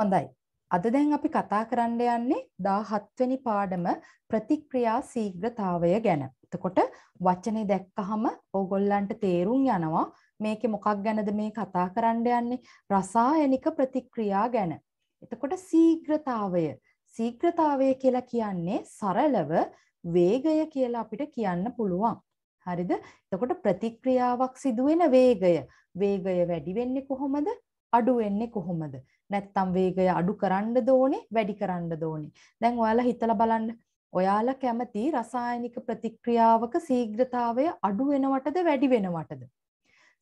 හොඳයි. අද දැන් අපි කතා කරන්න යන්නේ 17 වෙනි පාඩම ප්‍රතික්‍රියා ශීඝ්‍රතාවය ගැන. එතකොට වචනේ දැක්කහම ඕගොල්ලන්ට තේරුම් යනවා මේකේ මොකක් ගැනද මේ කතා කරන්න යන්නේ රසායනික ප්‍රතික්‍රියා ගැන. එතකොට ශීඝ්‍රතාවය ශීඝ්‍රතාවය කියලා කියන්නේ සරලව වේගය කියලා අපිට කියන්න පුළුවන්. හරිද? එතකොට ප්‍රතික්‍රියාවක් සිදුවෙන වේගය. වේගය වැඩි වෙන්නේ කොහොමද? අඩු වෙන්නේ කොහොමද? නැත්තම් වේගය අඩු කරන්නද ඕනේ වැඩි කරන්නද ඕනේ දැන් ඔයාලා හිතලා බලන්න ඔයාලා කැමති රසායනික ප්‍රතික්‍රියාවක ශීඝ්‍රතාවය අඩු වෙනවටද වැඩි වෙනවටද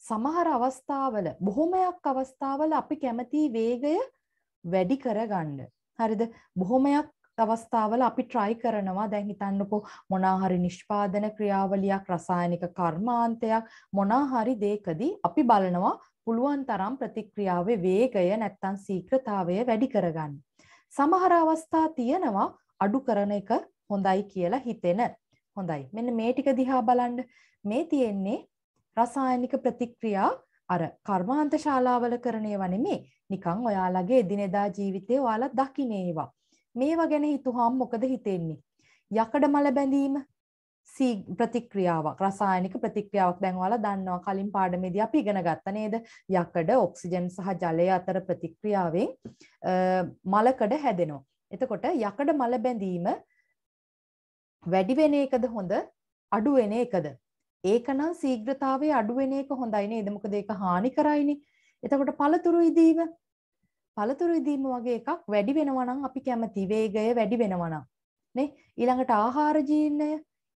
සමහර අවස්ථාවල බොහොමයක් අවස්ථාවල අපි කැමති වේගය වැඩි කරගන්න හරිද බොහොමයක් අවස්ථාවල අපි try කරනවා දැන් හිතන්නකෝ මොනාහරි නිෂ්පාදන ක්‍රියාවලියක් රසායනික කර්මාන්තයක් මොනාහරි දෙකදී අපි බලනවා පුළුවන් තරම් ප්‍රතික්‍රියාවේ වේගය නැත්තම් සීක්‍රතාවය වැඩි කරගන්න. සමහර අවස්ථා තියෙනවා අඩු කරන එක හොඳයි කියලා හිතෙන. හොඳයි. මෙන්න මේ ටික දිහා බලන්න. මේ තියෙන්නේ රසායනික ප්‍රතික්‍රියා අර කර්මාන්ත ශාලාවල කරන ඒවා නෙමෙයි. නිකන් ඔයාලගේ එදිනෙදා ජීවිතේ ඔයාලා දකින්න ඒවා. මේවා ගැන හිතුවාම මොකද හිතෙන්නේ? යකඩ මල බැඳීම, ප්‍රතික්‍රියාවක් රසායනික ප්‍රතික්‍රියාවක් දැන් ඔයාලා දන්නවා කලින් පාඩමේදී අපි ඉගෙන ගත්ත නේද යකඩ ඔක්සිජන් සහ ජලය අතර ප්‍රතික්‍රියාවෙන් මලකඩ හැදෙනවා එතකොට යකඩ මල බැඳීම වැඩි වෙන එකද හොඳ අඩු වෙන එකද ඒකනම් ශීඝ්‍රතාවයේ අඩු වෙන එක හොඳයි නේද මොකද ඒක හානි කරයිනේ එතකොට පළතුරු ඉදීම පළතුරු ඉදීම වගේ එකක් වැඩි වෙනවා නම් අපි කැමති වේගය වැඩි වෙනවා නම් නේ ඊළඟට ආහාර ජීර්ණය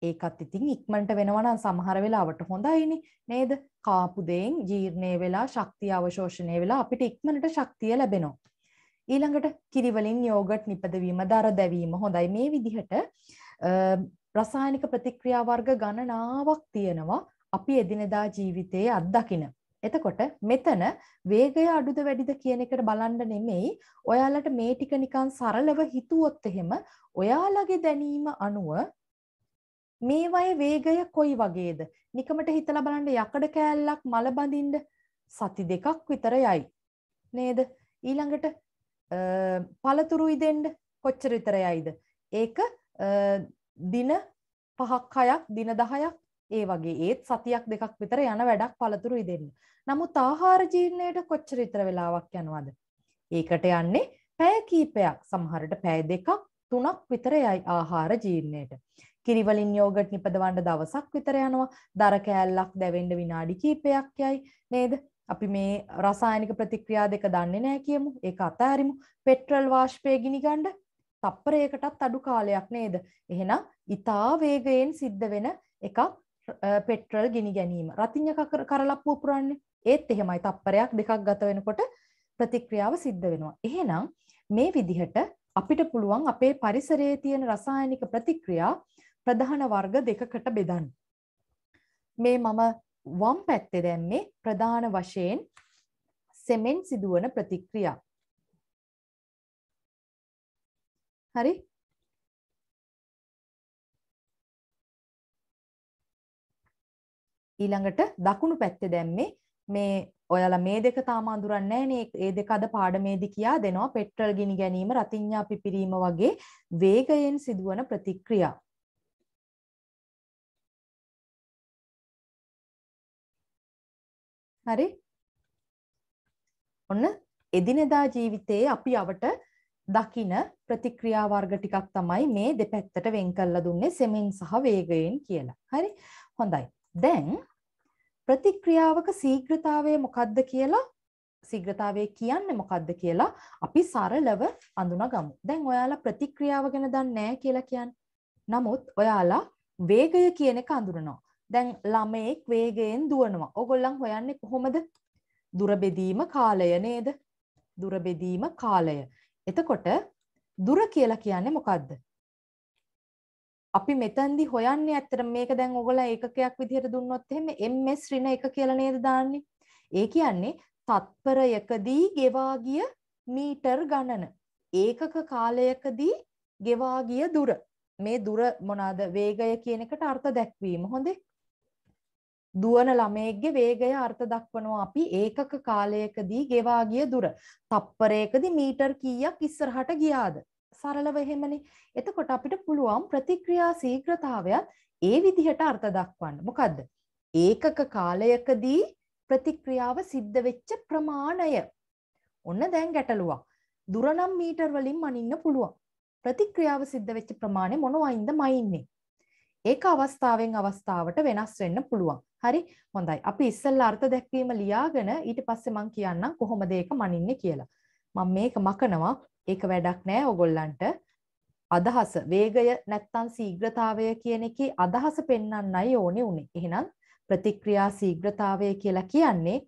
ඒකත් ඉතින් ඉක්මනට වෙනවා නම් සමහර වෙලාවට හොඳයිනේ නේද? කාපු දෙයෙන් ජීර්ණය වෙලා ශක්තිය අවශෝෂණය වෙලා අපිට ඉක්මනට ශක්තිය ලැබෙනවා. ඊළඟට කිරි වලින් යෝගට් නිපදවීම, දර දැවීම හොඳයි මේ විදිහට රසායනික ප්‍රතික්‍රියා වර්ග ගණනාවක් තියෙනවා අපි එදිනෙදා ජීවිතයේ අත්දකින. එතකොට මෙතන වේගය අඩුද වැඩිද කියන එකට බලන්න නෙමෙයි ඔයාලට මේ ටික නිකන් සරලව හිතුවොත් එහෙම ඔයාලගේ දැනීම අනුව මේවයි වේගය කොයි වගේද නිකමට හිතලා බලන්න යකඩ කෑල්ලක් මල බඳින්න සති දෙකක් විතර යයි නේද ඊළඟට පළතුරුයි දෙන්න කොච්චර විතර යයිද ඒක දින පහක් හයක් දින දහයක් ඒ වගේ ඒත් සතියක් දෙකක් විතර යන වැඩක් පළතුරුයි දෙන්න නමුත් ආහාර ජීර්ණයට කොච්චර විතර වෙලාවක් යනවද ඒකට යන්නේ පැය කීපයක් සමහරට පැය දෙකක් තුනක් විතර යයි ආහාර ජීර්ණයට කිරිවලින් යෝගට් නිපදවන්න දවසක් විතර යනවා. දර කෑල්ලක් දැවෙන්න විනාඩි කිහිපයක් යයි. නේද? අපි මේ රසායනික ප්‍රතික්‍රියා දෙක දන්නේ නැහැ කියමු. ඒක අතහැරිමු. පෙට්‍රල් වාෂ්පය ගිනිගන්න තප්පරයකටත් අඩු කාලයක් නේද? එහෙනම් ඊතා වේගයෙන් සිද්ධ වෙන එකක් පෙට්‍රල් ගිනි ගැනීම. රතිඤ්ඤ කරලප්පු පුරන්නේ. ඒත් එහෙමයි තප්පරයක් දෙකක් ගත වෙනකොට ප්‍රතික්‍රියාව සිද්ධ වෙනවා. එහෙනම් මේ විදිහට අපිට පුළුවන් අපේ පරිසරයේ තියෙන රසායනික ප්‍රතික්‍රියා ප්‍රධාන වර්ග දෙකකට බෙදන්න. මේ මම වම් පැත්තේ දැම්මේ ප්‍රධාන වශයෙන් සෙමෙන් සිදුවන ප්‍රතික්‍රියා. හරි? ඊළඟට දකුණු පැත්තේ දැම්මේ මේ ඔයාලා මේ දෙක තාම අඳුරන්නේ නැහැ ඒ දෙක අද පාඩමේදී කියා දෙනවා පෙට්‍රල් ගිනි ගැනීම රතිඤ්ඤා පිපිරීම වගේ වේගයෙන් සිදුවන ප්‍රතික්‍රියා. හරි ඔන්න එදිනෙදා ජීවිතයේ අපි අවට දකින ප්‍රතික්‍රියා වර්ග ටිකක් තමයි මේ දෙපැත්තට වෙන් කරලා දුන්නේ සෙමෙන් සහ වේගයෙන් කියලා. හරි? හොඳයි. දැන් ප්‍රතික්‍රියාවක ශීඝ්‍රතාවය මොකද්ද කියලා ශීඝ්‍රතාවය කියන්නේ මොකද්ද කියලා අපි සරලව අඳුනගමු. දැන් ඔයාලා ප්‍රතික්‍රියාව ගැන දන්නේ නැහැ කියලා කියන්නේ. නමුත් ඔයාලා වේගය කියන එක අඳුරනවා. දැන් ළමයෙක් වේගයෙන් දුවනවා. ඕගොල්ලන් හොයන්නේ කොහොමද? දුර බෙදීම කාලය නේද? දුර බෙදීම කාලය. එතකොට දුර කියලා කියන්නේ මොකද්ද? අපි මෙතනදී හොයන්නේ ඇත්තට මේක දැන් ඔයගොල්ලෝ ඒකකයක් විදිහට දුන්නොත් එහෙම ms ඍණ 1 කියලා නේද දාන්නේ. ඒ කියන්නේ තත්පරයකදී ගෙවා ගිය මීටර් ගණන. ඒකක කාලයකදී ගෙවා ගිය දුර. මේ දුර මොනවාද වේගය කියන එකට අර්ථ දැක්වීම. හොඳේ. දුවන ළමයෙක්ගේ වේගය අර්ථ දක්වනවා අපි ඒකක කාලයකදී ගෙවා ගිය දුර. තප්පරයකදී මීටර් කීයක් ඉස්සරහට ගියාද? සරලව එහෙමනේ. එතකොට අපිට පුළුවන් ප්‍රතික්‍රියා ශීඝ්‍රතාවයත් ඒ විදිහට අර්ථ දක්වන්න. මොකද්ද? ඒකක කාලයකදී ප්‍රතික්‍රියාව සිද්ධ වෙච්ච ප්‍රමාණය. ඔන්න දැන් ගැටලුවක්. දුර නම් මීටර් වලින් මනින්න පුළුවන්. ප්‍රතික්‍රියාව සිද්ධ වෙච්ච ප්‍රමාණය මොනවයින්ද මයින්නේ? ඒක අවස්ථාවෙන් අවස්ථාවට වෙනස් වෙන්න පුළුවන්. හරි හොඳයි. අපි ඉස්සෙල්ලා අර්ථ දැක්වීම ලියාගෙන ඊට පස්සේ මම කියන්නම් කොහොමද ඒක මනින්නේ කියලා. මම මේක මකනවා. ඒක වැඩක් නෑ ඔයගොල්ලන්ට. අදහස වේගය නැත්තම් ශීඝ්‍රතාවය කියන එකේ අදහස පෙන්වන්නයි ඕනේ උනේ. එහෙනම් ප්‍රතික්‍රියා ශීඝ්‍රතාවය කියලා කියන්නේ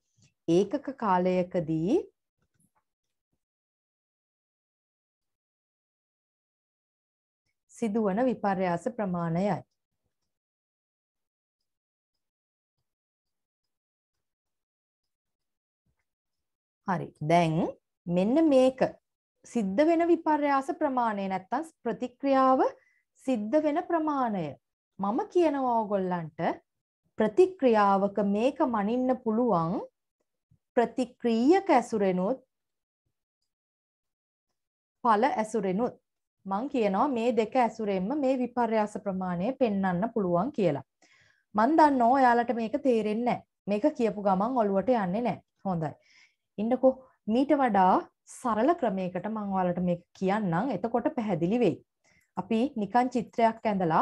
ඒකක කාලයකදී සිදුවන විපර්යාස ප්‍රමාණයයි. හරි. දැන් මෙන්න මේක සිද්ධ වෙන විපර්යාස ප්‍රමාණය නැත්තම් ප්‍රතික්‍රියාව සිද්ධ වෙන ප්‍රමාණය. මම කියනවා ඕගොල්ලන්ට ප්‍රතික්‍රියාවක මේක මනින්න පුළුවන් ප්‍රතික්‍රීයක ඇසුරෙනුත් ඵල ඇසුරෙනුත් මං කියනවා මේ දෙක ඇසුරෙන්ම මේ විපර්යාස ප්‍රමාණය පෙන්වන්න පුළුවන් කියලා. මන් දන්නවා ඔයාලට මේක තේරෙන්නේ නැහැ. මේක කියපු ගමන් ඔළුවට යන්නේ නැහැ. හොඳයි. ඉන්නකෝ මීට වඩා සරල ක්‍රමයකට මං ඔයාලට මේක කියන්නම්. එතකොට පැහැදිලි වෙයි. අපි නිකන් චිත්‍රයක් ඇඳලා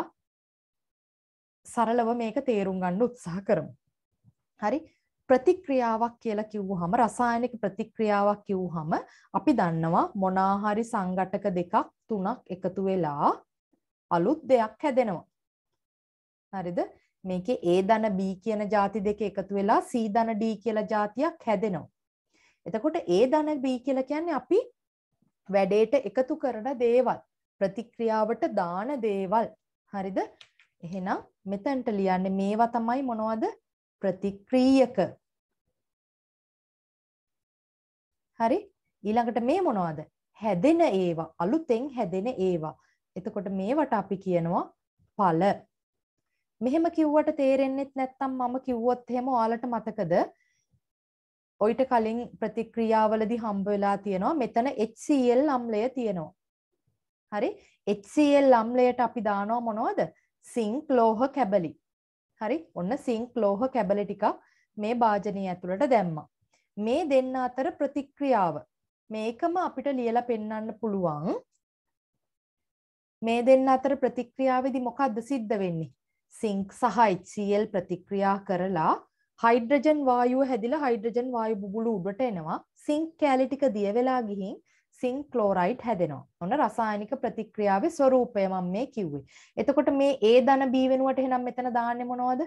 සරලව මේක තේරුම් ගන්න උත්සාහ කරමු. හරි ප්‍රතික්‍රියාවක් කියලා කිව්වහම රසායනික ප්‍රතික්‍රියාවක් කිව්වහම අපි දන්නවා මොනා හරි සංඝටක දෙකක් තුනක් එකතු වෙලා අලුත් දෙයක් හැදෙනවා. හරිද? මේකේ A ධන B කියන ಜಾති දෙක එකතු වෙලා C ධන D කියලා ಜಾතියක් හැදෙනවා. එතකොට ඒ ධන B කියලා කියන්නේ අපි වැඩේට එකතු කරන දේවල් ප්‍රතික්‍රියාවට දාන දේවල් හරිද එහෙනම් මෙතනට ලියන්නේ මේවා තමයි මොනවද ප්‍රතික්‍රියක හරි ඊළඟට මේ මොනවද හැදෙන ඒවා අලුතෙන් හැදෙන ඒවා එතකොට මේවට අපි කියනවා ඵල මෙහෙම කිව්වට තේරෙන්නෙත් නැත්නම් මම කිව්වොත් එහෙම ඔයාලට මතකද ඔයිට කලින් ප්‍රතික්‍රියාවලදී හම්බ වෙලා තියෙනවා මෙතන HCl අම්ලය තියෙනවා. හරි HCl අම්ලයට අපි දානවා මොනවද? සිංක් ලෝහ කැබලි. හරි ඔන්න සිංක් ලෝහ කැබලි ටිකක් මේ භාජනය ඇතුළට දැම්මා. මේ දෙන්න අතර ප්‍රතික්‍රියාව මේකම අපිට ලියලා පෙන්වන්න පුළුවන්. මේ දෙන්න අතර ප්‍රතික්‍රියාවේදී මොකද්ද සිද්ධ වෙන්නේ? සිංක් සහ HCl ප්‍රතික්‍රියා කරලා හයිඩ්‍රජන් වායුව හැදිලා හයිඩ්‍රජන් වායු බුබුලු උඩට එනවා සිංක් කැලි ටික දිය වෙලා ගිහින් සිංක් ක්ලෝරයිඩ් හැදෙනවා. ඔන්න රසායනික ප්‍රතික්‍රියාවේ ස්වરૂපය මම මේ කිව්වේ. එතකොට මේ A ධන B වෙනුවට එහෙනම් මෙතන දාන්නේ මොනවද?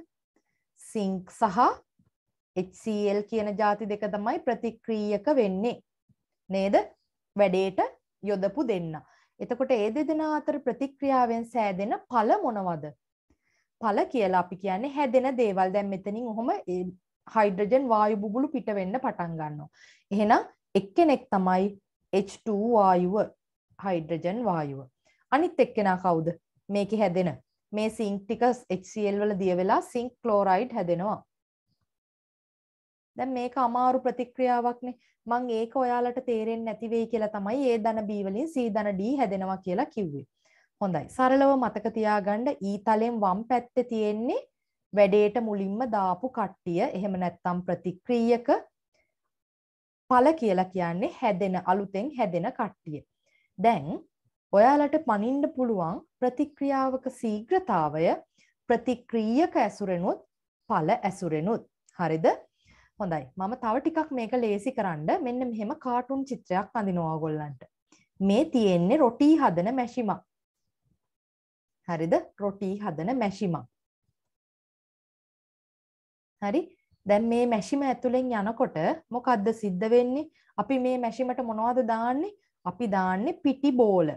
සිංක් සහ HCl කියන ಜಾති දෙක තමයි ප්‍රතික්‍රියක වෙන්නේ. නේද? වැඩේට යොදපු දෙන්න. එතකොට ඒ දෙදෙනා අතර ප්‍රතික්‍රියාවෙන් සෑදෙන ඵල මොනවද? ඵල කියලා අපි කියන්නේ හැදෙන දේවල්. දැන් මෙතනින් ඔහොම හයිඩ්‍රජන් වායු බුබුලු පිට වෙන්න පටන් ගන්නවා. එහෙනම් එක්කෙනෙක් තමයි H2 වායුව හයිඩ්‍රජන් වායුව. අනිත් එක්කෙනා කවුද? මේකේ හැදෙන මේ සිංක් ටික HCl වල දිය වෙලා සිංක් ක්ලෝරයිඩ් හැදෙනවා. දැන් මේක අමාරු ප්‍රතික්‍රියාවක්නේ. මං ඒක ඔයාලට තේරෙන්නේ නැති වෙයි කියලා තමයි A ධන B වලින් C ධන D හැදෙනවා කියලා කිව්වේ. හොඳයි සරලව මතක තියාගන්න ඊතලෙන් වම් පැත්තේ තියෙන්නේ වැඩේට මුලින්ම දාපු කට්ටිය එහෙම නැත්නම් ප්‍රතික්‍රියක ඵල කියලා කියන්නේ හැදෙන අලුතෙන් හැදෙන කට්ටිය. දැන් ඔයාලට පනින්න පුළුවන් ප්‍රතික්‍රියාවක ශීඝ්‍රතාවය ප්‍රතික්‍රියක ඇසුරෙනුත් ඵල ඇසුරෙනුත්. හරිද? හොඳයි. මම තව ටිකක් මේක ලේසි කරන්න මෙන්න මෙහෙම කාටුන් චිත්‍රයක් අඳිනවා ඔයගොල්ලන්ට. මේ තියෙන්නේ රොටි හදන මැෂිමක්. හරිද? රොටි හදන මැෂිමක්. හරි? දැන් මේ මැෂිම ඇතුලෙන් යනකොට මොකද්ද සිද්ධ වෙන්නේ? අපි මේ මැෂිමට මොනවද දාන්නේ? අපි දාන්නේ පිටි බෝල.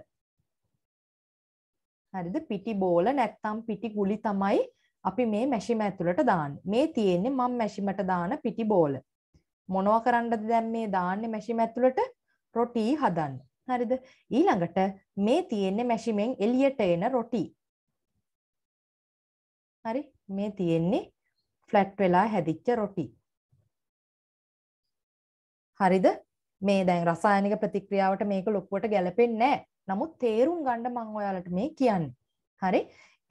හරිද? පිටි බෝල නැත්තම් පිටි ගුලි තමයි අපි මේ මැෂිම ඇතුලට දාන්නේ. මේ තියෙන්නේ මම මැෂිමට දාන පිටි බෝල. මොනවා කරන්නද දැන් මේ දාන්නේ මැෂිම ඇතුලට? රොටි හදන්න. හරිද? ඊළඟට මේ තියෙන්නේ මැෂිමෙන් එළියට එන රොටි. හරි මේ තියෙන්නේ ෆ්ලැට් වෙලා හැදිච්ච රොටි හරිද මේ දැන් රසායනික ප්‍රතික්‍රියාවට මේක ලොකුවට ගැලපෙන්නේ නැහැ නමුත් තේරුම් ගන්න මම ඔයාලට මේ කියන්නේ හරි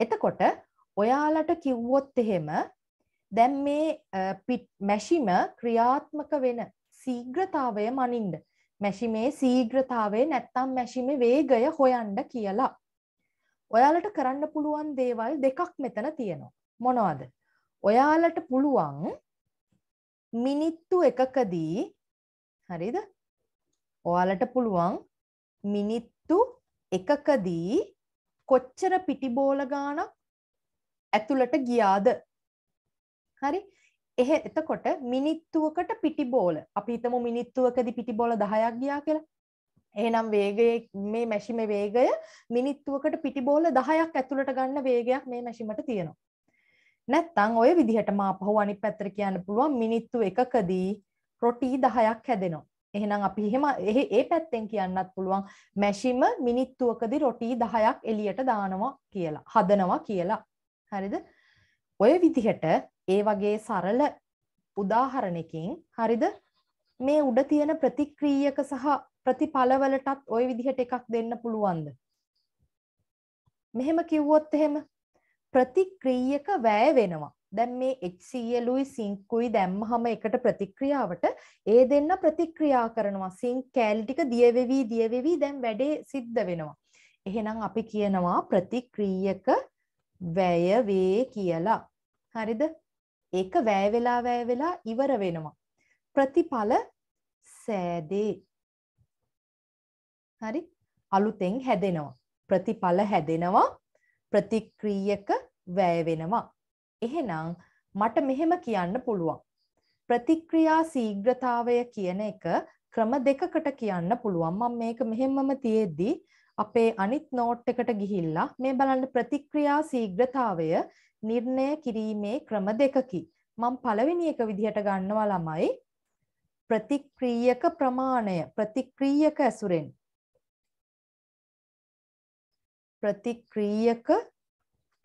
එතකොට ඔයාලට කිව්වොත් එහෙම දැන් මේ පිට මැෂිම ක්‍රියාත්මක වෙන ශීඝ්‍රතාවය මනින්න මැෂිමේ ශීඝ්‍රතාවය නැත්තම් මැෂිමේ වේගය හොයන්න කියලා ඔයාලට කරන්න පුළුවන් දේවල් දෙකක් මෙතන තියෙනවා. මොනවද? ඔයාලට පුළුවන් මිනිත්තු එකකදී හරිද? ඔයාලට පුළුවන් මිනිත්තු එකකදී කොච්චර පිටිබෝල ගාණක් ඇතුළට ගියාද? හරි? එහෙ එතකොට මිනිත්තුවකට පිටිබෝල අපි හිතමු මිනිත්තුවකදී පිටිබෝල 10ක් ගියා කියලා. ඒනම් වේගය මේ මැෂිම වේගය මිනිත්තුවකට පිටිබෝල දහයක් ඇතුළට ගන්න වේගයක් මේ මැෂිමට තියෙනවා. නැත්තං ඔය විදිහට මාපහු අනි පැත්‍ර කියන්න පුළුවන් මිනිත්තු එකකදී ප්‍රොටී දහයක් හැදෙනවා. එහෙනම් අපි එහෙම එහි ඒ පැත්තෙන් කියන්නත් පුළුවන් මැෂිම මිනිත්තුවකදී රොටී 10ක් එළියට දානවා කියලා හදනවා කියලා හරිද ඔය විදිහට ඒ වගේ සරල උදාහරණකින් හරිද මේ උඩ තියෙන ප්‍රතික්‍රියක සහ ප්‍රතිඵලවලටත් ওই විදිහට එකක් දෙන්න පුළුවන්ද මෙහෙම කිව්වොත් එහෙම ප්‍රතික්‍රියක වැය වෙනවා දැන් මේ HClුයි සිංකුයි දැම්මහම එකට ප්‍රතික්‍රියාවට ඒ දෙන්න ප්‍රතික්‍රියා කරනවා සිංක් කෑලි ටික දියවෙවි දියවෙවි දැන් වැඩේ සිද්ධ වෙනවා එහෙනම් අපි කියනවා ප්‍රතික්‍රියක වැය වේ කියලා හරිද ඒක වැය වෙලා වැය වෙලා ඉවර වෙනවා ප්‍රතිඵල සෑදේ හරි අලුතෙන් හැදෙනවා ප්‍රතිඵල හැදෙනවා ප්‍රතික්‍රියක වැය වෙනවා එහෙනම් මට මෙහෙම කියන්න පුළුවන් ප්‍රතික්‍රියා සීග්‍රතාවය කියන එක ක්‍රම දෙකකට කියන්න පුළුවන් මම මේක මෙහෙමම තියෙද්දි අපේ අනිත් නෝට් එකට ගිහිල්ලා මේ බලන්න ප්‍රතික්‍රියා සීග්‍රතාවය නිර්ණය කිරීමේ ක්‍රම දෙකකි මම පළවෙනි එක විදිහට ගන්නවා ළමයි ප්‍රතික්‍රියක ප්‍රමාණය ප්‍රතික්‍රියක ඇසුරෙන් ප්‍රතික්‍රියක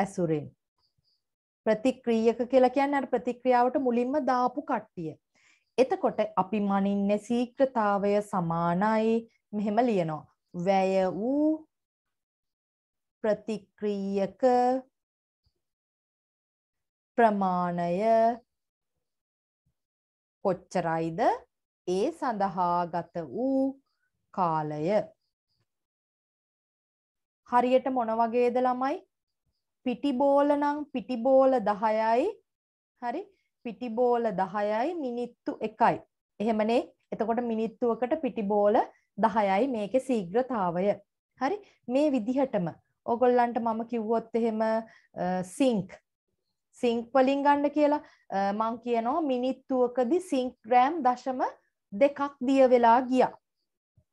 ඇසුරෙන් ප්‍රතික්‍රියක කියලා කියන්නේ අර ප්‍රතික්‍රියාවට මුලින්ම දාපු කට්ටිය. එතකොට අපි මනින්නේ ශීක්‍රතාවය සමානයි මෙහෙම ලියනවා. වැය වූ ප්‍රතික්‍රියක ප්‍රමාණය කොච්චරයිද ඒ සඳහා ගත වූ කාලය හරියට මොන වගේද ළමයි පිටිබෝල නම් පිටිබෝල 10යි හරි පිටිබෝල 10යි මිනිත්තු 1යි එහෙමනේ එතකොට මිනිත්තුවකට පිටිබෝල 10යි මේකේ ශීඝ්‍රතාවය හරි මේ විදිහටම ඕගොල්ලන්ට මම කිව්වොත් එහෙම සිංක් සිංක් වලින් ගන්න කියලා මං කියනවා මිනිත්තුවකදී සිංක් ග්‍රෑම් දශම දෙකක් දිය වෙලා ගියා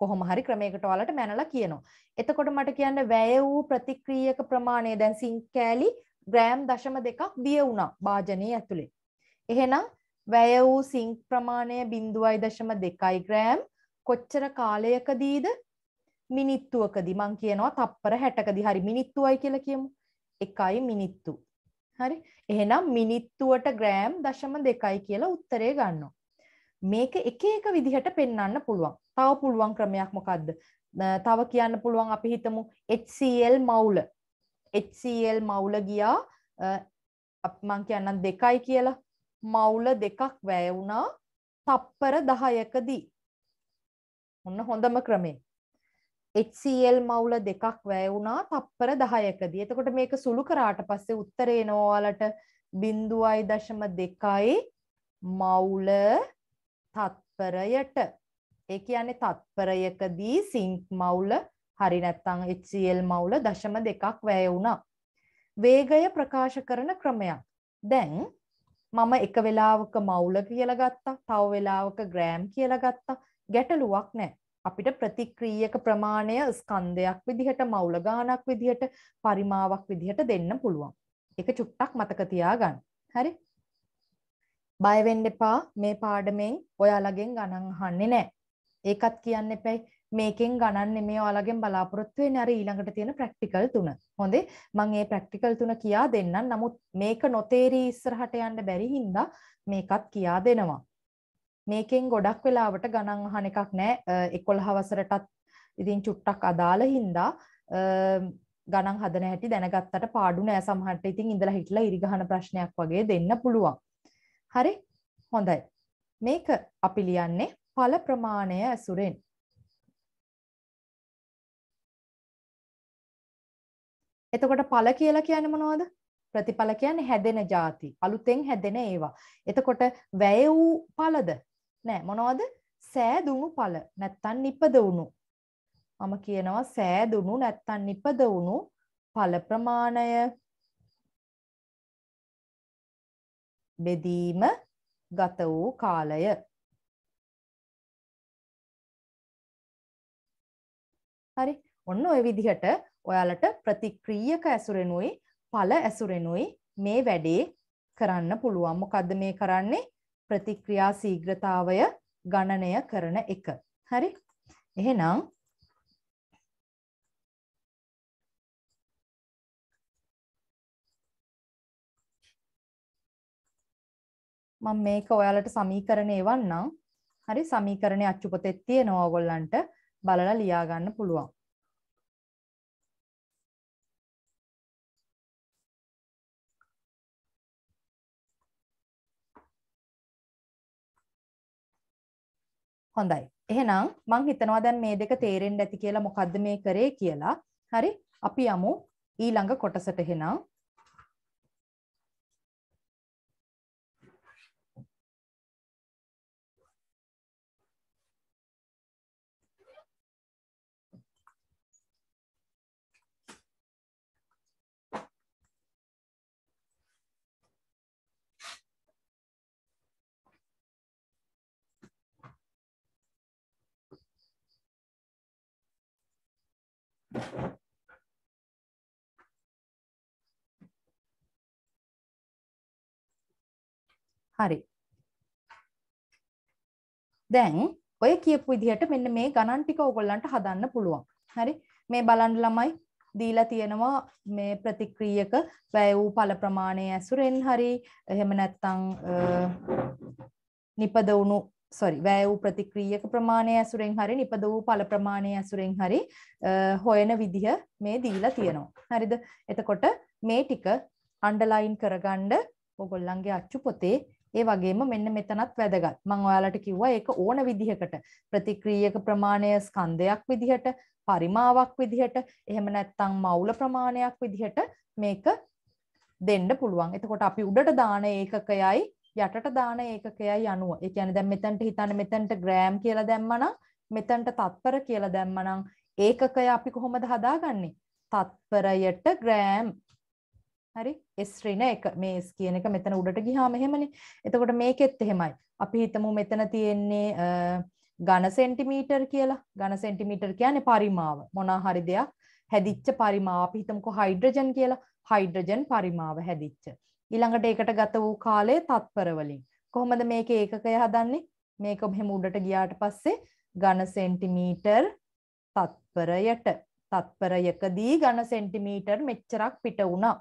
කොහොම හරි ක්‍රමයකට ඔයාලට මැනලා කියනවා. එතකොට මට කියන්න වැය වූ ප්‍රතික්‍රියක ප්‍රමාණය දැන් සිංකෑලි ග්‍රෑම් දශම දෙකක් බිය වුණා භාජනයේ ඇතුලේ. එහෙනම් වැය වූ සිංක් ප්‍රමාණය 0.2 ග්‍රෑම් කොච්චර කාලයකදීද මිනිත්තුවකදී මං කියනවා තප්පර 60කදී හරි මිනිත්තුවයි කියලා කියමු. 1යි මිනිත්තු. හරි. එහෙනම් මිනිත්තුවට ග්‍රෑම් 0.2 කියලා උත්තරේ ගන්නවා. මේක එක එක විදිහට පෙන්වන්න පුළුවන්. තව පුළුවන් ක්‍රමයක් මොකක්ද? තව කියන්න පුළුවන් අපි හිතමු HCl මවුල. HCl මවුල ගියා මං කියන්නම් දෙකයි කියලා. මවුල දෙකක් වැය වුණා තප්පර 10කදී. ඔන්න හොඳම ක්‍රමේ. HCl මවුල දෙකක් වැය වුණා තප්පර 10කදී. එතකොට මේක සුළු කරාට පස්සේ උත්තරේ එනවා ඔයාලට 0.2 මවුල තත්පරයට ඒ කියන්නේ තත්පරයකදී සිංක් මවුල හරි නැත්නම් HCl මවුල දශම දෙකක් වැය වුණා. වේගය ප්‍රකාශ කරන ක්‍රමයක්. දැන් මම එක වෙලාවක මවුල කියලා ගත්තා, තව වෙලාවක ග්‍රෑම් කියලා ගත්තා. ගැටලුවක් නැහැ. අපිට ප්‍රතික්‍රියක ප්‍රමාණය ස්කන්ධයක් විදිහට මවුල ගානක් විදිහට පරිමාවක් විදිහට දෙන්න පුළුවන්. ඒක චුට්ටක් මතක තියාගන්න. හරි? බය වෙන්න එපා මේ පාඩමෙන් ඔයාලගෙන් ගණන් අහන්නේ නැහැ. ඒකත් කියන්න එපැයි මේකෙන් ගණන් නෙමේ ඔයාලගෙන් බලාපොරොත්තු වෙන්නේ අර ඊළඟට තියෙන ප්‍රැක්ටිකල් තුන. හොඳේ මම මේ ප්‍රැක්ටිකල් තුන කියා දෙන්නම්. නමුත් මේක නොතේරි ඉස්සරහට යන්න බැරි හින්දා මේකත් කියා දෙනවා. මේකෙන් ගොඩක් වෙලාවට ගණන් අහන එකක් නැහැ. 11 වසරටත් ඉතින් චුට්ටක් අදාළ හින්දා ගණන් හදන හැටි දැනගත්තට පාඩු නෑ සමහරට ඉතින් ඉඳලා හිටලා ඉරි ගහන ප්‍රශ්නයක් වගේ දෙන්න පුළුවන්. හරි හොඳයි. මේක අපි ලියන්නේ ඵල ප්‍රමාණය ඇසුරෙන්. එතකොට ඵල කියලා කියන්නේ මොනවද? ප්‍රතිඵල කියන්නේ හැදෙන જાති, අලුතෙන් හැදෙන ඒවා. එතකොට වැය වූ ඵලද? නෑ මොනවද? සෑදුණු ඵල නැත්තම් නිපදවුණු. මම කියනවා සෑදුණු නැත්තම් නිපදවුණු ඵල ප්‍රමාණය බෙදීම ගත වූ කාලය හරි ඔන්න ඔය විදිහට ඔයාලට ප්‍රතික්‍රියක ඇසුරෙනුයි ඵල ඇසුරෙනුයි මේ වැඩේ කරන්න පුළුවන් මොකද්ද මේ කරන්නේ ප්‍රතික්‍රියා ශීඝ්‍රතාවය ගණනය කරන එක හරි එහෙනම් මම මේක ඔයාලට සමීකරණ එවන්නම්. හරි සමීකරණේ අච්චුපතේ තියෙනවා ඔයගොල්ලන්ට බලලා ලියා ගන්න පුළුවන්. හොඳයි. එහෙනම් මං හිතනවා දැන් මේ දෙක තේරෙන්න ඇති කියලා මොකද්ද මේ කරේ කියලා. හරි? අපි යමු ඊළඟ කොටසට එහෙනම්. හරි. දැන් ඔය කියපු විදිහට මෙන්න මේ ගණන් ටික ඕගොල්ලන්ට හදන්න පුළුවන්. හරි. මේ බලන්න ළමයි දීලා තියෙනවා මේ ප්‍රතික්‍රියක වැය වූ ඵල ප්‍රමාණය ඇසුරෙන් හරි එහෙම නැත්නම් නිපද වුණු සොරි වැය වූ ප්‍රතික්‍රියක ප්‍රමාණය ඇසුරෙන් හරි නිපද වූ ඵල ප්‍රමාණය ඇසුරෙන් හරි හොයන විදිහ මේ දීලා තියෙනවා. හරිද? එතකොට මේ ටික අන්ඩර්ලයින් කරගන්න ඔයගොල්ලන්ගේ අච්චු පොතේ ඒ වගේම මෙන්න මෙතනත් වැදගත්. මම ඔයාලට කිව්වා ඒක ඕන විදිහකට ප්‍රතික්‍රියක ප්‍රමාණය ස්කන්ධයක් විදිහට, පරිමාවක් විදිහට, එහෙම නැත්නම් මවුල ප්‍රමාණයක් විදිහට මේක දෙන්න පුළුවන්. එතකොට අපි උඩට දාන ඒකකයයි යටට දාන ඒකකයයි අනුව. ඒ කියන්නේ දැන් මෙතනට හිතන්න මෙතනට ග්‍රෑම් කියලා දැම්මනම් මෙතනට තත්පර කියලා දැම්මනම් ඒකකය අපි කොහොමද හදාගන්නේ? තත්පරයට ග්‍රෑම් හරි S ඍණ 1 මේ S කියන එක මෙතන උඩට ගියාම එහෙමනේ. එතකොට මේකෙත් එහෙමයි. අපි හිතමු මෙතන තියෙන්නේ ඝන සෙන්ටිමීටර් කියලා. ඝන සෙන්ටිමීටර් කියන්නේ පරිමාව. මොනවා හරි දෙයක් හැදිච්ච පරිමාව. අපි හිතමුකෝ හයිඩ්‍රජන් කියලා. හයිඩ්‍රජන් පරිමාව හැදිච්ච. ඊළඟට ඒකට ගත වූ කාලයේ තත්පර වලින් කොහොමද මේක ඒකකය හදන්නේ මේක මෙහෙම උඩට ගියාට පස්සේ ඝන සෙන්ටිමීටර් තත්පරයට තත්පරයකදී ඝන සෙන්ටිමීටර් මෙච්චරක් පිට වුණා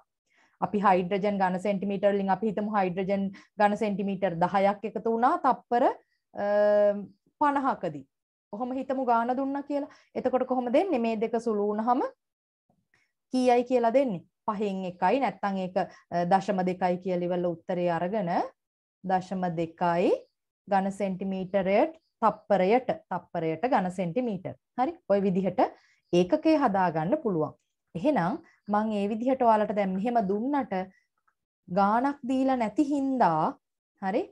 අපි හයිඩ්‍රජන් ඝන සෙන්ටිමීටර් වලින් අපි හිතමු හයිඩ්‍රජන් ඝන සෙන්ටිමීටර් 10ක් එකතු වුණා තත්පර 50කදී කොහොම හිතමු ගාන දුන්නා කියලා එතකොට කොහොම දෙන්නේ මේ දෙක සුළු වුණාම කීයයි කියලා දෙන්නේ පහෙන් එකයි නැත්තං ඒක දශම දෙකයි කියලිවල උත්තරය අරගෙන දශම දෙකයි ගණ සෙන්ටිමීටරයට තප්පරයට තප්පරයට ගණ සෙන්ටිමීටර් හරි ඔය විදිහට ඒකකේ හදාගන්න පුළුවන් එහෙනම් මං ඒ විදිහට ඔයාලට දැන් මෙහෙම දුන්නට ගාණක් දීලා නැති හින්දා හරි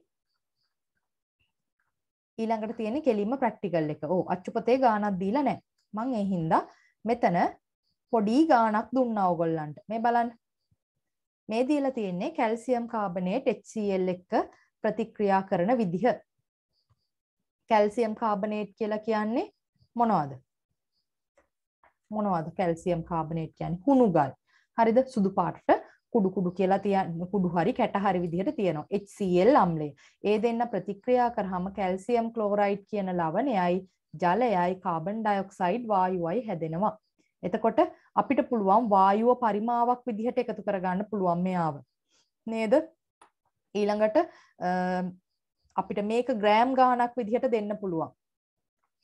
ඊළඟට තියෙන්නේ කෙලින්ම ප්‍රැක්ටිකල් එක. ඕ අච්චුපතේ ගාණක් දීලා නැහැ. මං ඒ හින්දා මෙතන පොඩි ගාණක් දුන්නා ඕගොල්ලන්ට. මේ බලන්න. මේ දීලා තියෙන්නේ කැල්සියම් කාබනේට් HCl එක්ක ප්‍රතික්‍රියා කරන විදිහ. කැල්සියම් කාබනේට් කියලා කියන්නේ මොනවද? මොනවද කැල්සියම් කාබනේට් කියන්නේ? හුණු ගල්. හරිද? සුදු පාටට කුඩු කුඩු කියලා තියන කුඩු හරි කැට හරි විදිහට තියෙනවා HCl අම්ලය. ඒ දෙන්න ප්‍රතික්‍රියා කරාම කැල්සියම් ක්ලෝරයිඩ් කියන ලවණයයි ජලයයි කාබන් ඩයොක්සයිඩ් වායුවයි හැදෙනවා. එතකොට අපිට පුළුවන් වායුව පරිමාවක් විදිහට එකතු කරගන්න පුළුවන් මෙයාව. නේද? ඊළඟට අපිට මේක ග්‍රෑම් ගාණක් විදිහට දෙන්න පුළුවන්.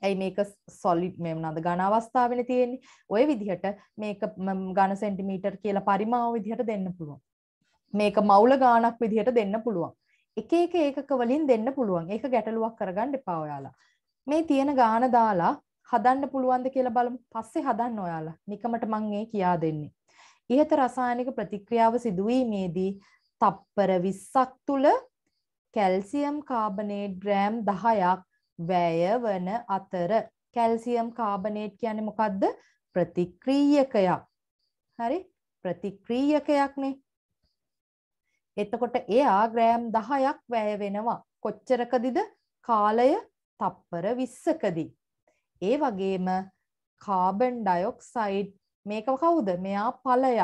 ඇයි මේක සොලිඩ් මේ මොනවාද ඝන අවස්ථාවනේ තියෙන්නේ. ওই විදිහට මේක ඝන සෙන්ටිමීටර් කියලා පරිමාව විදිහට දෙන්න පුළුවන්. මේක මවුල ගාණක් විදිහට දෙන්න පුළුවන්. එක එක ඒකක වලින් දෙන්න පුළුවන්. ඒක ගැටලුවක් කරගන්න එපා ඔයාලා. මේ තියෙන ගාන දාලා හදන්න පුළුවන්ද කියලා බලමු. පස්සේ හදන්න ඔයාලා. නිකමට මම ඒ කියා දෙන්නේ. ඉහත රසායනික ප්‍රතික්‍රියාව සිදුවීමේදී තප්පර 20ක් තුල කැල්සියම් කාබනේට් ග්‍රෑම් 10ක් වැය වන අතර කැල්සියම් කාබනේට් කියන්නේ මොකද්ද? ප්‍රතික්‍රියකයක්. හරි? ප්‍රතික්‍රියකයක්නේ. එතකොට එයා ග්‍රෑම් 10ක් වැය වෙනවා. කොච්චරකදීද? කාලය තප්පර 20කදී. ඒ වගේම කාබන් ඩයොක්සයිඩ් මේක කවුද මෙයා පලයක්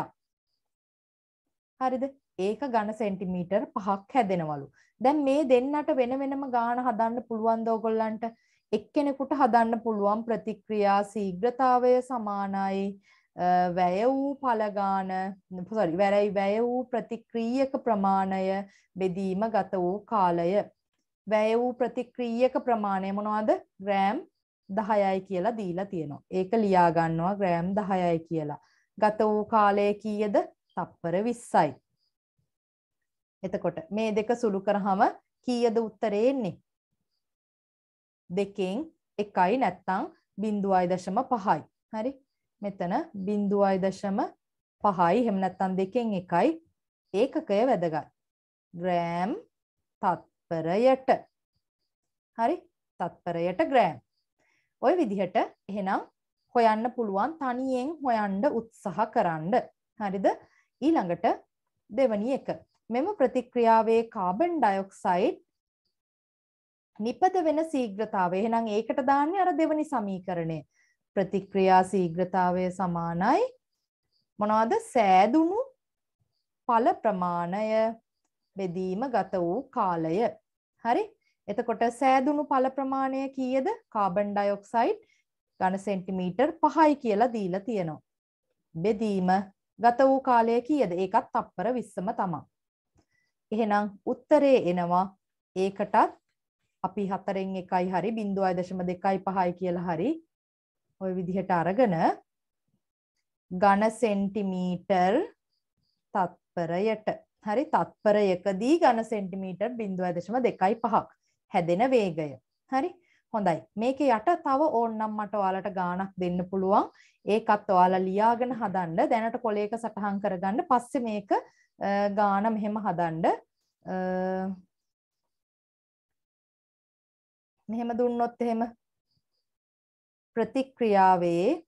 හරිද ඒක ගණ සෙන්ටිමීටර් පහක් හැදෙනවලු දැන් මේ දෙන්නට වෙන වෙනම ගාන හදන්න පුළුවන් දෝගොල්ලන්ට එක්කෙනෙකුට හදන්න පුළුවන් ප්‍රතික්‍රියා සීග්‍රතාවය සමානයි වැය වූ පලගාන සරි වැරයි වැය වූ ප්‍රතික්‍රීයක ප්‍රමාණය බෙදීම ගත වූ කාලය වැය වූ ප්‍රතික්‍රීයක ප්‍රමාණය මොනවාද ග්‍රෑම් 10යි කියලා දීලා තියෙනවා. ඒක ලියා ගන්නවා ග්‍රෑම් 10යි කියලා. ගත වූ කාලය කීයද? තප්පර 20යි. එතකොට මේ දෙක සුළු කරාම කීයද උත්තරේ එන්නේ? දෙකෙන් එකයි නැත්තම් 0.5යි. හරි? මෙතන 0.5යි එහෙම නැත්තම් දෙකෙන් එකයි ඒකකය වැදගත්. ග්‍රෑම් තත්පරයට. හරි? තත්පරයට ග්‍රෑම්. ඔය විදිහට එහෙනම් හොයන්න පුළුවන් තනියෙන් හොයන්න උත්සාහ කරන්න. හරිද? ඊළඟට දෙවැනි එක. මෙම ප්‍රතික්‍රියාවේ කාබන් ඩයොක්සයිඩ් නිපද වෙන ශීඝ්‍රතාවය. එහෙනම් ඒකට දාන්නේ අර දෙවැනි සමීකරණය. ප්‍රතික්‍රියා ශීඝ්‍රතාවය සමානයි මොනවද සෑදුණු ඵල ප්‍රමාණය බෙදීම ගත වූ කාලය. හරි? එතකොට සෑදුණු පල ප්‍රමාණය කීයද? කාබන් ඩයොක්සයිඩ් ඝන සෙන්ටිමීටර් 5යි කියලා දීලා තියෙනවා. බෙදීම ගත වූ කාලය කීයද? ඒකත් තප්පර 20ම තමයි. එහෙනම් උත්තරේ එනවා ඒකටත් අපි 4න් 1යි හරි 0.25යි 5යි කියලා හරි ওই විදිහට අරගෙන ඝන සෙන්ටිමීටර් තත්පරයට හරි තත්පරයකදී ඝන සෙන්ටිමීටර් 0.25ක් හැදෙන වේගය. හරි? හොඳයි. මේක යට තව ඕන්නම් මට ඔයාලට ගාණක් දෙන්න පුළුවන්. ඒකත් ඔයාලා ලියාගෙන හදන්න. දැනට කොලේක සටහන් කරගන්න. පස්සේ මේක ගාණ මෙහෙම හදන්න. මෙහෙම දුන්නොත් එහෙම ප්‍රතික්‍රියාවේ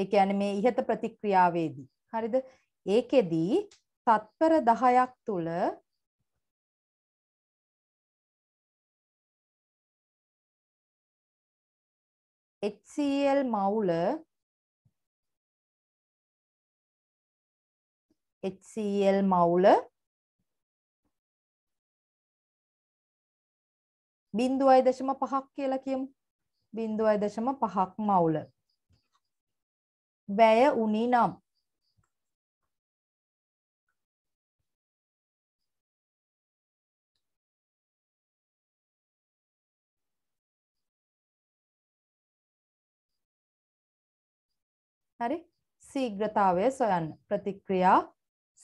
ඒ කියන්නේ මේ ඉහත ප්‍රතික්‍රියාවේදී හරිද ඒකෙදී තත්පර 10ක් තුල HCL මවුල HCL මවුල බින්දුවයි දශම පහක් කියලා කියමු බින්දුවයි දශම පහක් මවුල වැය උනි නම් හරි ශීඝ්‍රතාවය සොයන්න ප්‍රතික්‍රියා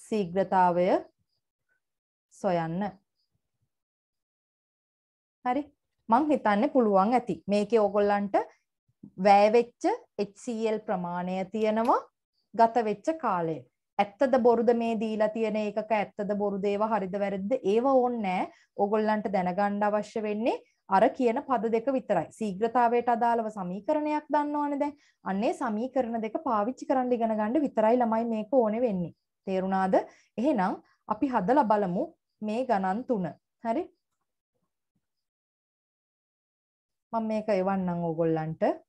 ශීඝ්‍රතාවය සොයන්න හරි මං හිතන්නේ පුළුවන් ඇති මේකේ ඕගොල්ලන්ට වැයවෙච්ච HCl ප්‍රමාණය තියෙනවා ගත වෙච්ච කාලය ඇත්තද බොරුද මේ දීලා තියෙන එකක ඇත්තද බොරුද ඒවා හරිද වැරද්ද ඒව ඕනේ නැහැ ඕගොල්ලන්ට දැනගන්න අවශ්‍ය වෙන්නේ අර කියන පද දෙක විතරයි. ශීඝ්‍රතාවයට අදාළව සමීකරණයක් දන්නවනේ දැන්. අන්නේ සමීකරණ දෙක පාවිච්චි කරන්න ඉගෙන ගන්න විතරයි ළමයි මේක ඕනේ වෙන්නේ. තේරුණාද? එහෙනම් අපි හදලා බලමු මේ ගණන් තුන. හරි? මම මේක එවන්නම් ඕගොල්ලන්ට.